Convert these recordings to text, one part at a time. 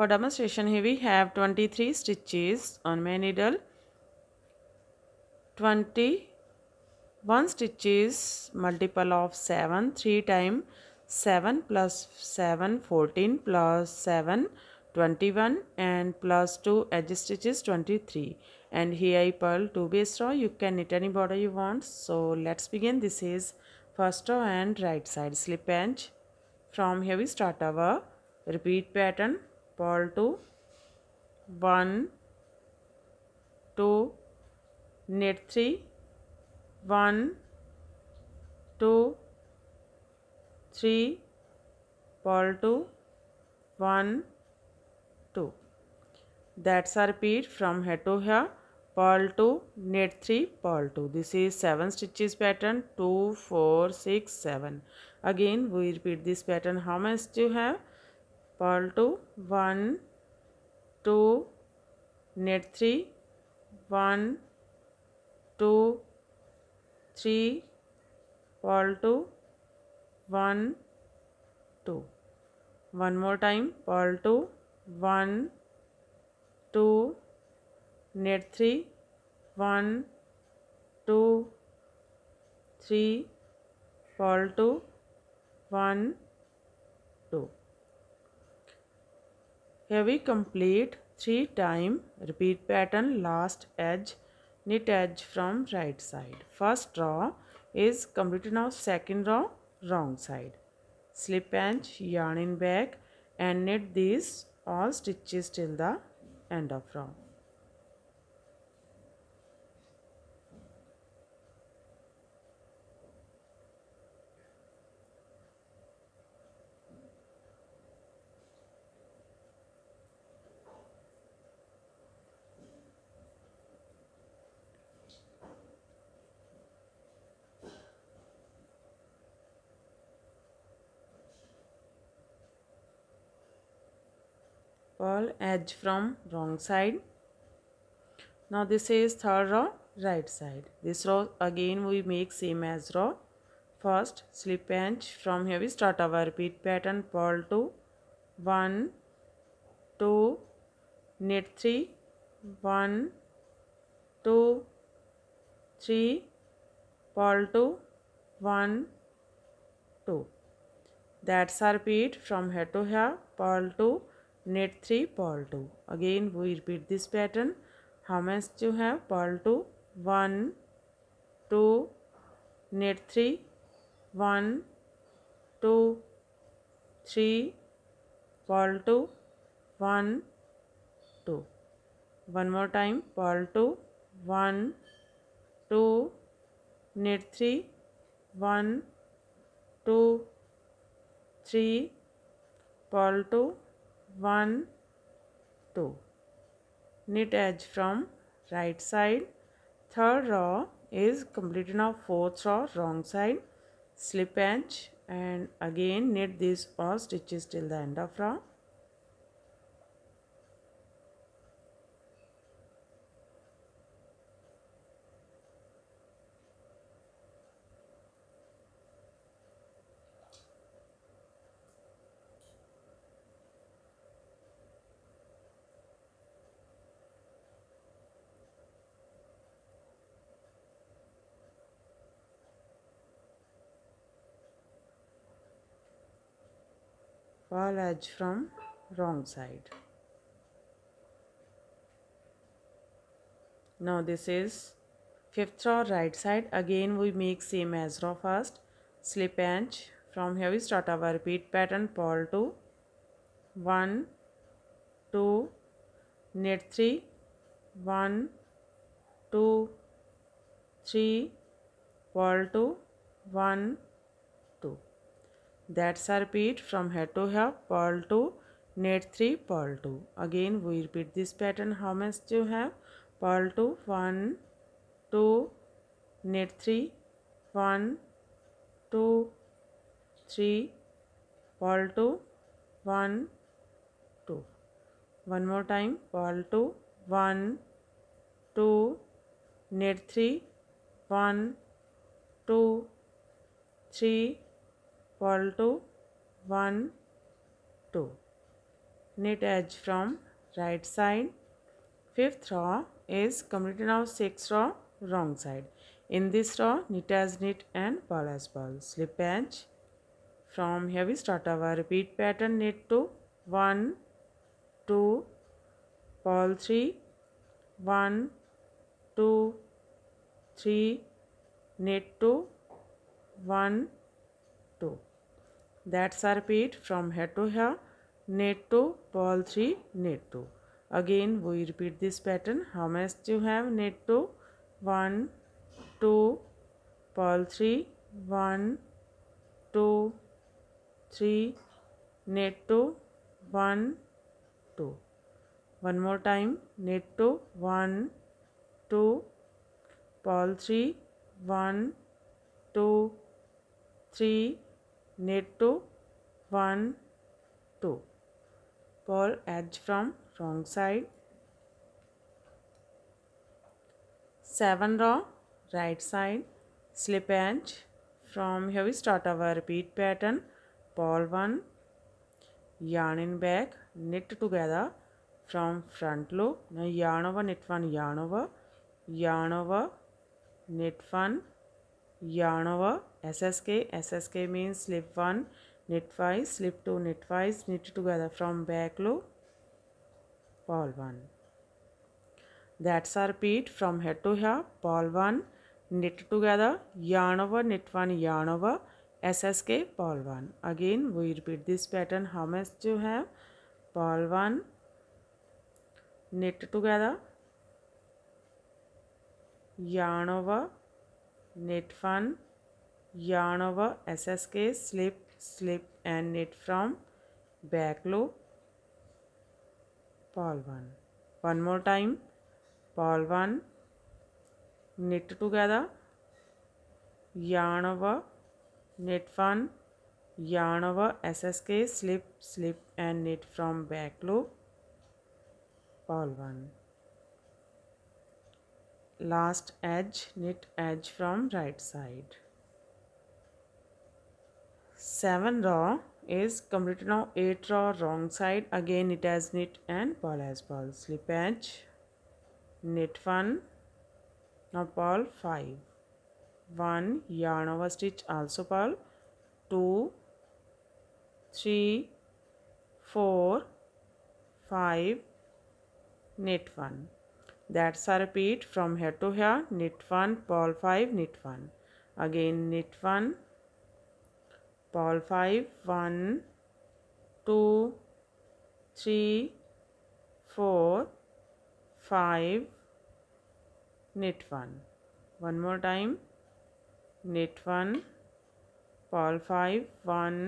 For demonstration here we have 23 stitches on my needle. 21 stitches multiple of 7 3 times 7 plus 7 14 plus 7 21 and plus 2 edge stitches 23 and here I purl 2 base row you can knit any border you want so let's begin this is first row and right side slip edge from here we start our repeat pattern equal to 1 2 net 3 1 2 3 equal to 1 2 that's our repeat from head to here pearl 2 knit 3 pearl 2 this is 7 stitches pattern 2 4 6 7 again we repeat this pattern how many you have equal to one two knit three one two three equal to one two one more time equal to one two knit three one two three equal to one Here we complete 3 time repeat pattern last edge knit edge from right side. First row is completed now second row wrong side. Slip edge, yarn in back and knit these all stitches till the end of row. purple edge from wrong side now this is third row right side this row again we make same as row first slip edge from here we start our repeat pattern purl 2 1 2 knit 3 1 2 3 purl 2 1 2 that's our repeat from here to here purl 2 knit three purl two again we repeat this pattern हमेस जो है purl two one two knit three one two three purl two one two one more time purl two one two knit three one two three purl two 1 2 knit edge from right side third row is completed now fourth row wrong side slip edge and again knit these all stitches till the end of row fall edge from wrong side. Now this is fifth row right side. Again we make same as row first. Slip edge. From here we start our repeat pattern. Purl two, one, two, 1, 2, knit 3, 1, 2, 3, purl 2, 1, that's our repeat from here to here purl two knit three purl two again we repeat this pattern how much you have purl two one two knit three one two three purl two one two one more time purl two one two knit three one two three equal to 1 2 knit edge from right side fifth row is completed now sixth row wrong side in this row knit as knit and ball as ball slip edge from here we start our repeat pattern knit to 1 2 ball 3 1 2 3 knit to 1 2 That's are repeat from head to hair, net to ball 3, net 2. Again we repeat this pattern. How much do you have? Net to 1, 2, ball 3, 1, 2, 3, net to 1, 2. One more time, net to 1, 2, ball 3, 1, 2, 3, NATO one two ball as from wrong side seven raw right side slip एंच from have start our repeat pattern pol one यान in back knit together from front low यानोव knit one यानोव यानोव knit one यानोवा S S के S S के mean slip one knit five slip to knit five knit together from back लू pol one that's are पीट from here to hey purl one knit together yarn over knit one yarn S S K purl one again we repeat this pattern हम एस जो है purl one knit together yarn over knit one yarn over SSK slip slip and knit from back loop purl 1 one more time purl 1 knit together yarn over knit 1 yarn over SSK slip slip and knit from back loop purl 1 last edge knit edge from right side 7 raw is completed now 8 raw wrong side again it has knit and purl as purl slippage knit 1 now purl 5 1 yarn over stitch also purl 2 3 4 5 knit 1 that's a repeat from here to here knit 1 purl 5 knit 1 again knit 1 ball five one two three four five knit one one more time knit one ball five one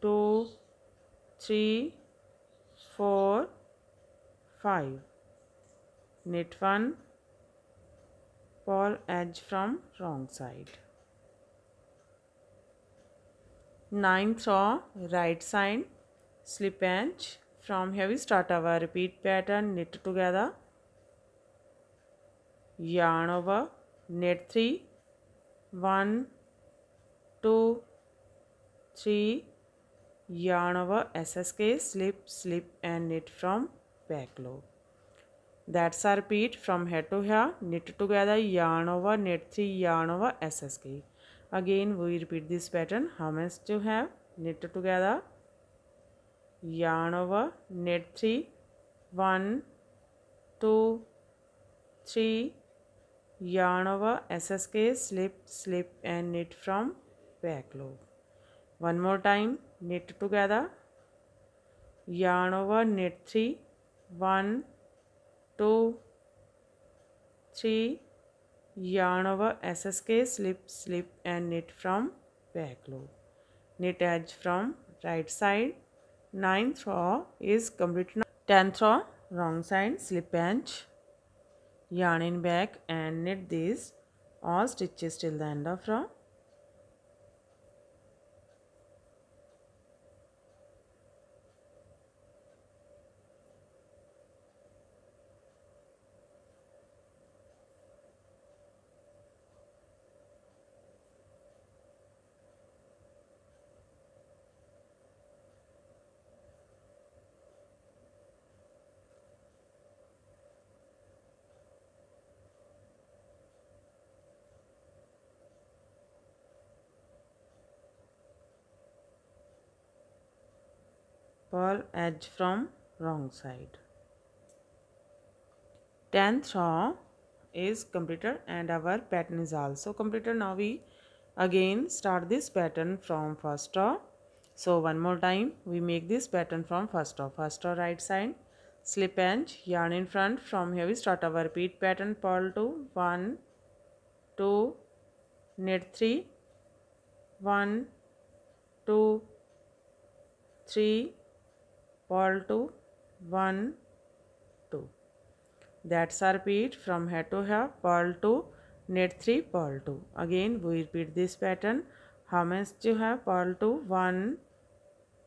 two three four five knit one ball edge from wrong side 9 from right side slip edge from here we start our repeat pattern knit together yarn over knit 3 1 2 3 yarn over ssk slip slip and knit from back loop that's our repeat from here to here knit together yarn over knit 3 yarn over ssk again we repeat this pattern how much you have knit together yarn over knit 3 1 2 3 yarn over ssk slip slip and knit from back loop one more time knit together yarn over knit 3 1 2 3 yarn over SSK slip slip and knit from back loop knit edge from right side ninth row is complete tenth row wrong side slip edge yarn in back and knit these all stitches till the end of row Pull edge from wrong side 10th row is completed and our pattern is also completed now we again start this pattern from first row so one more time we make this pattern from first row first row right side slip edge yarn in front from here we start our repeat pattern purl 2 1 2 knit 3 1 2 3 purl two one two that's our repeat from here to here purl two knit three purl two again we repeat this pattern how many to have purl two one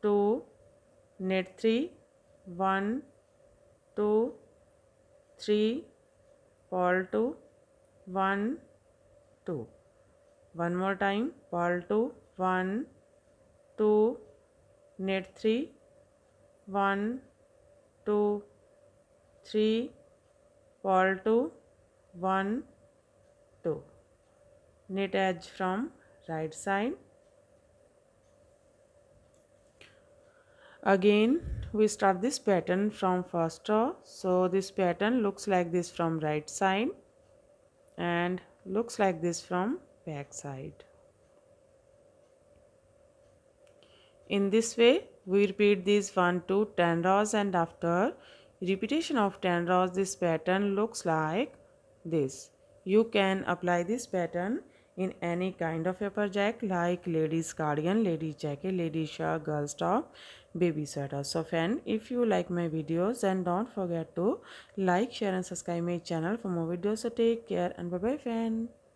two knit three one two three purl two one two one more time purl two one two knit three one, two, three, fall to one, two. Knit edge from right side. Again, we start this pattern from first row. So this pattern looks like this from right side and looks like this from back side. In this way, we repeat these 1 to 10 rows and after repetition of 10 rows this pattern looks like this. You can apply this pattern in any kind of a project like ladies cardigan, ladies jacket, ladies shirt, girls top, baby sweater. So fan, if you like my videos then don't forget to like, share and subscribe my channel for more videos. So take care and bye bye friend.